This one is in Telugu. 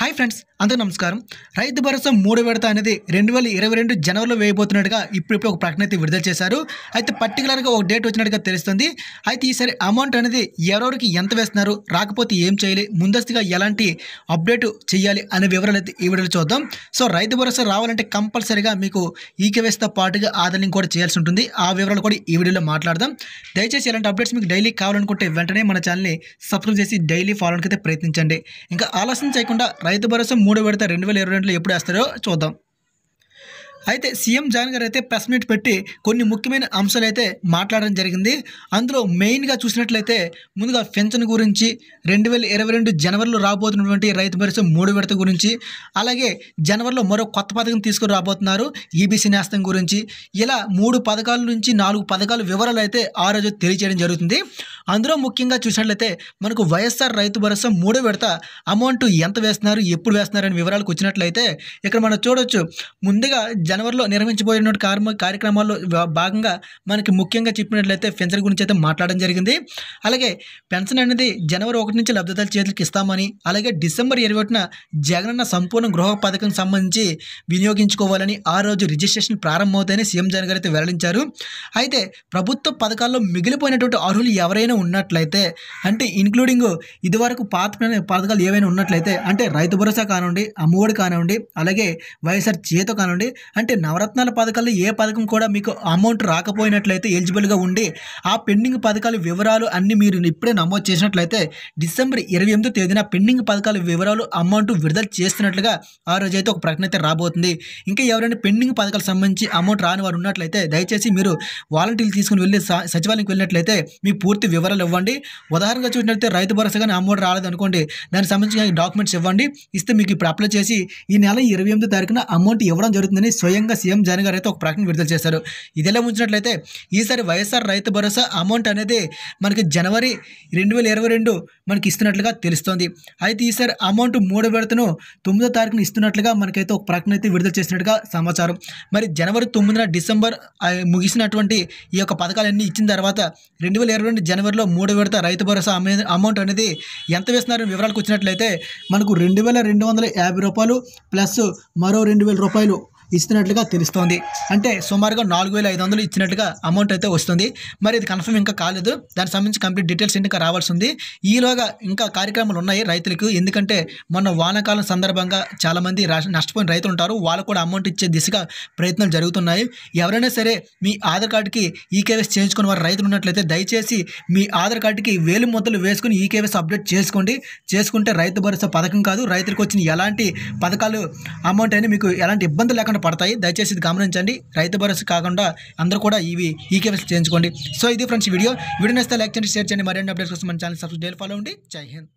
హాయ్ ఫ్రెండ్స్ అందరూ నమస్కారం రైతు భరోసా మూడు విడత అనేది రెండు వేల ఇరవై రెండు జనవరిలో వేయబోతున్నట్టుగా ఇప్పుడు ఒక ప్రకటన అయితే విడుదల చేశారు అయితే పర్టికులర్గా ఒక డేట్ వచ్చినట్టుగా తెలుస్తుంది అయితే ఈసారి అమౌంట్ అనేది ఎవరెవరికి ఎంత వేస్తున్నారు రాకపోతే ఏం చేయాలి ముందస్తుగా ఎలాంటి అప్డేట్ చేయాలి అనే వివరాలు అయితే ఈ విడుదల చూద్దాం సో రైతు భరోసా రావాలంటే కంపల్సరీగా మీకు ఈకేవేస్తో పాటుగా ఆదరణ కూడా చేయాల్సి ఉంటుంది ఆ వివరాలు కూడా ఈ వీడియోలో మాట్లాడదాం దయచేసి ఇలాంటి అప్డేట్స్ మీకు డైలీ కావాలనుకుంటే వెంటనే మన ఛానల్ని సబ్స్క్రైబ్ చేసి డైలీ ఫాలోకి అయితే ప్రయత్నించండి ఇంకా ఆలస్యం చేయకుండా రైతు భరోసా మూడో విడత రెండు వేల ఇరవై రెండులో ఎప్పుడు వేస్తారో చూద్దాం అయితే సీఎం జగన్ గారు అయితే ప్రెస్ మీట్ పెట్టి కొన్ని ముఖ్యమైన అంశాలు అయితే మాట్లాడడం జరిగింది అందులో మెయిన్గా చూసినట్లయితే ముందుగా పెన్షన్ గురించి రెండు వేల ఇరవై రెండు జనవరిలో రాబోతున్నటువంటి రైతు భరోసా మూడు విడత గురించి అలాగే జనవరిలో మరో కొత్త పథకం తీసుకుని రాబోతున్నారు ఈబీసీ నేస్తం గురించి ఇలా మూడు పథకాల నుంచి నాలుగు పథకాల వివరాలు అయితే ఆ రోజు తెలియజేయడం జరుగుతుంది అందులో ముఖ్యంగా చూసినట్లయితే మనకు వైఎస్ఆర్ రైతు భరోసా మూడో విడత అమౌంట్ ఎంత వేస్తున్నారు ఎప్పుడు వేస్తున్నారు అనే వివరాలకు వచ్చినట్లయితే ఇక్కడ మనం చూడవచ్చు ముందుగా జనవరిలో నిర్వహించబోయిన కార్యక్రమాల్లో భాగంగా మనకి ముఖ్యంగా చెప్పినట్లయితే పెన్షన్ గురించి అయితే మాట్లాడడం జరిగింది అలాగే పెన్షన్ అనేది జనవరి ఒకటి నుంచి లబ్ధిదారు చేతులకు ఇస్తామని అలాగే డిసెంబర్ ఇరవై ఒకటిన జగనన్న సంపూర్ణ గృహ పథకం సంబంధించి వినియోగించుకోవాలని ఆ రోజు రిజిస్ట్రేషన్ ప్రారంభమవుతాయని సీఎం జగన్ గారు అయితే వెల్లడించారు అయితే ప్రభుత్వ పథకాల్లో మిగిలిపోయినటువంటి అర్హులు ఎవరైనా ఏవైనా ఉన్నట్లయితే అంటే ఇంక్లూడింగ్ ఇదివరకు పాత పథకాలు ఏవైనా ఉన్నట్లయితే అంటే రైతు భరోసా కానివ్వండి అమ్మఒడి కానివ్వండి అలాగే వైఎస్ఆర్ చేత కానివ్వండి అంటే నవరత్నాల పథకాల్లో ఏ పథకం కూడా మీకు అమౌంట్ రాకపోయినట్లయితే ఎలిజిబుల్గా ఉండి ఆ పెండింగ్ పథకాల వివరాలు అన్నీ మీరు ఇప్పుడే నమోదు చేసినట్లయితే డిసెంబర్ ఇరవై ఎనిమిదో తేదీన పెండింగ్ పథకాల వివరాలు అమౌంట్ విడుదల చేస్తున్నట్లుగా ఆ రోజు అయితే ఒక ప్రకటన అయితే రాబోతుంది ఇంకా ఎవరైనా పెండింగ్ పథకాలకు సంబంధించి అమౌంట్ రాని వారు ఉన్నట్లయితే దయచేసి మీరు వాలంటీర్లు తీసుకుని వెళ్ళి సచివాలయంకి వెళ్ళినట్లయితే మీ పూర్తి వివరాలు వివరాలు ఇవ్వండి ఉదాహరణగా చూసినట్లయితే రైతు భరోసా కానీ అమౌంట్ రాలేదు అనుకోండి దానికి సంబంధించిన డాక్యుమెంట్స్ ఇవ్వండి ఇస్తే మీకు ఇప్పుడు అప్లై చేసి ఈ నెల ఇరవై ఎనిమిది తారీఖున అమౌంట్ ఇవ్వడం జరుగుతుందని స్వయంగా సీఎం జగన్ గారు అయితే ఒక ప్రకటన విడుదల చేశారు ఇదేలా ఉంచినట్లయితే ఈసారి వైఎస్ఆర్ రైతు భరోసా అమౌంట్ అనేది మనకి జనవరి రెండు వేల ఇరవై రెండు మనకి ఇస్తున్నట్లుగా తెలుస్తోంది అయితే ఈసారి అమౌంట్ మూడు విడతను తొమ్మిదో తారీఖున ఇస్తున్నట్లుగా మనకైతే ఒక ప్రకటన అయితే విడుదల చేసినట్టుగా సమాచారం మరి జనవరి తొమ్మిదిన డిసెంబర్ ముగిసినటువంటి ఈ యొక్క పథకాలన్నీ ఇచ్చిన తర్వాత రెండు వేల ఇరవై రెండు జనవరి చివరిలో మూడు విడత రైతు భరోసా అమౌంట్ అనేది ఎంత వేస్తున్నారని వివరాలకు వచ్చినట్లయితే మనకు రెండు వేల రెండు వందల యాభై రూపాయలు ప్లస్ మరో రెండు వేల రూపాయలు ఇస్తున్నట్లుగా తెలుస్తోంది అంటే సుమారుగా నాలుగు వేల ఐదు వందలు ఇచ్చినట్లుగా అమౌంట్ అయితే వస్తుంది మరి ఇది కన్ఫర్మ్ ఇంకా కాలేదు దానికి సంబంధించి కంప్లీట్ డీటెయిల్స్ ఇంకా రావాల్సి ఉంది ఈలోగా ఇంకా కార్యక్రమాలు ఉన్నాయి రైతులకు ఎందుకంటే మొన్న వానాకాలం సందర్భంగా చాలామంది నష్టపోయిన రైతులు ఉంటారు వాళ్ళు కూడా అమౌంట్ ఇచ్చే దిశగా ప్రయత్నాలు జరుగుతున్నాయి ఎవరైనా సరే మీ ఆధార్ కార్డుకి ఈకేవైస్ e చేయించుకున్న వారు రైతులు ఉన్నట్లయితే దయచేసి మీ ఆధార్ కార్డుకి వేలు ముద్దలు వేసుకుని ఈకేవైస్ e అప్డేట్ చేసుకోండి చేసుకుంటే రైతు భరోసా పథకం కాదు రైతులకు వచ్చిన ఎలాంటి పథకాలు అమౌంట్ అయినా మీకు ఎలాంటి ఇబ్బంది లేకుండా పడతాయి దయచేసి ఇది గమనించండి రైతు భరోసా కాకుండా అందరూ కూడా ఇవి ఈకేవైసీ చేయించుకోండి సో ఇది ఫ్రెండ్స్ వీడియో వీడియో నేస్తే లైక్ చేయండి షేర్ చేయండి మరిన్ని అప్డేట్స్ కోసం మన ఛానల్ సబ్స్క్రైబ్ ఫాలో ఉండి జై హింద్